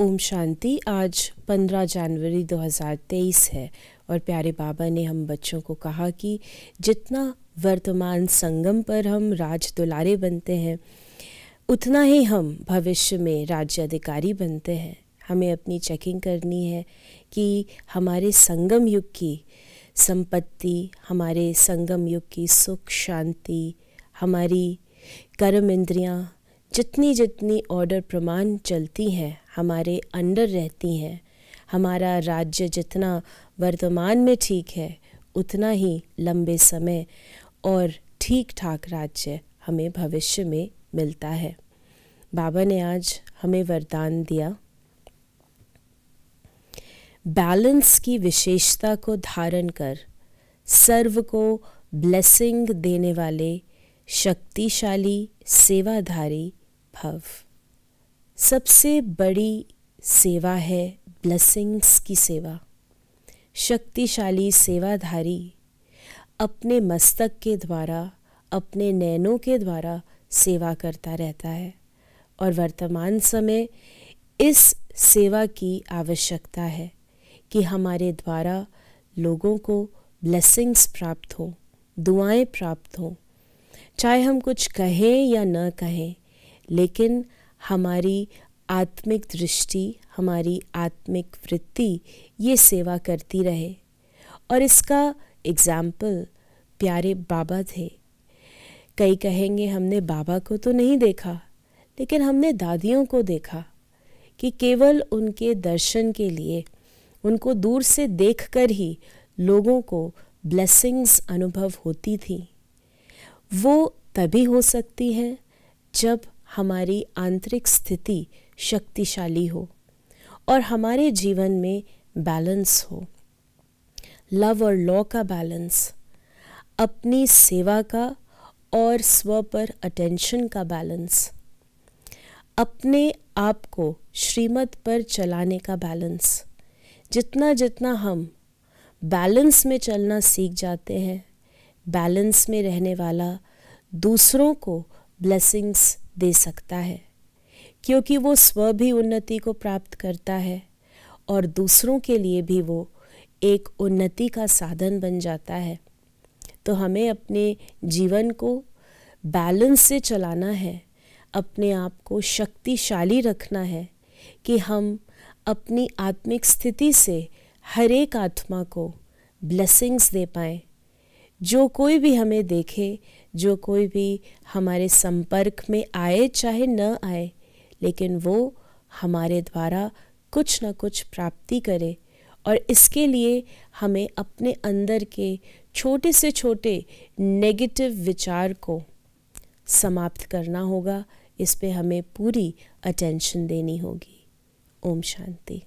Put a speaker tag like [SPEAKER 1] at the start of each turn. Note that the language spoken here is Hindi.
[SPEAKER 1] ओम शांति आज 15 जनवरी 2023 है और प्यारे बाबा ने हम बच्चों को कहा कि जितना वर्तमान संगम पर हम राज दुलारे बनते हैं उतना ही हम भविष्य में राज्य अधिकारी बनते हैं हमें अपनी चेकिंग करनी है कि हमारे संगम युग की संपत्ति हमारे संगम युग की सुख शांति हमारी कर्म इंद्रियां जितनी जितनी ऑर्डर प्रमाण चलती हैं हमारे अंडर रहती हैं हमारा राज्य जितना वर्तमान में ठीक है उतना ही लंबे समय और ठीक ठाक राज्य हमें भविष्य में मिलता है बाबा ने आज हमें वरदान दिया बैलेंस की विशेषता को धारण कर सर्व को ब्लेसिंग देने वाले शक्तिशाली सेवाधारी भव सबसे बड़ी सेवा है ब्लेसिंग्स की सेवा शक्तिशाली सेवाधारी अपने मस्तक के द्वारा अपने नैनों के द्वारा सेवा करता रहता है और वर्तमान समय इस सेवा की आवश्यकता है कि हमारे द्वारा लोगों को ब्लेसिंग्स प्राप्त हों दुआएं प्राप्त हों चाहे हम कुछ कहें या न कहें लेकिन हमारी आत्मिक दृष्टि हमारी आत्मिक वृत्ति ये सेवा करती रहे और इसका एग्ज़ाम्पल प्यारे बाबा थे कई कहेंगे हमने बाबा को तो नहीं देखा लेकिन हमने दादियों को देखा कि केवल उनके दर्शन के लिए उनको दूर से देखकर ही लोगों को ब्लेसिंग्स अनुभव होती थी वो तभी हो सकती हैं जब हमारी आंतरिक स्थिति शक्तिशाली हो और हमारे जीवन में बैलेंस हो लव और लॉ का बैलेंस अपनी सेवा का और स्व पर अटेंशन का बैलेंस अपने आप को श्रीमत पर चलाने का बैलेंस जितना जितना हम बैलेंस में चलना सीख जाते हैं बैलेंस में रहने वाला दूसरों को ब्लेसिंग्स दे सकता है क्योंकि वो स्व भी उन्नति को प्राप्त करता है और दूसरों के लिए भी वो एक उन्नति का साधन बन जाता है तो हमें अपने जीवन को बैलेंस से चलाना है अपने आप को शक्तिशाली रखना है कि हम अपनी आत्मिक स्थिति से हर एक आत्मा को ब्लेसिंग्स दे पाएँ जो कोई भी हमें देखे जो कोई भी हमारे संपर्क में आए चाहे न आए लेकिन वो हमारे द्वारा कुछ न कुछ प्राप्ति करे और इसके लिए हमें अपने अंदर के छोटे से छोटे नेगेटिव विचार को समाप्त करना होगा इस पे हमें पूरी अटेंशन देनी होगी ओम शांति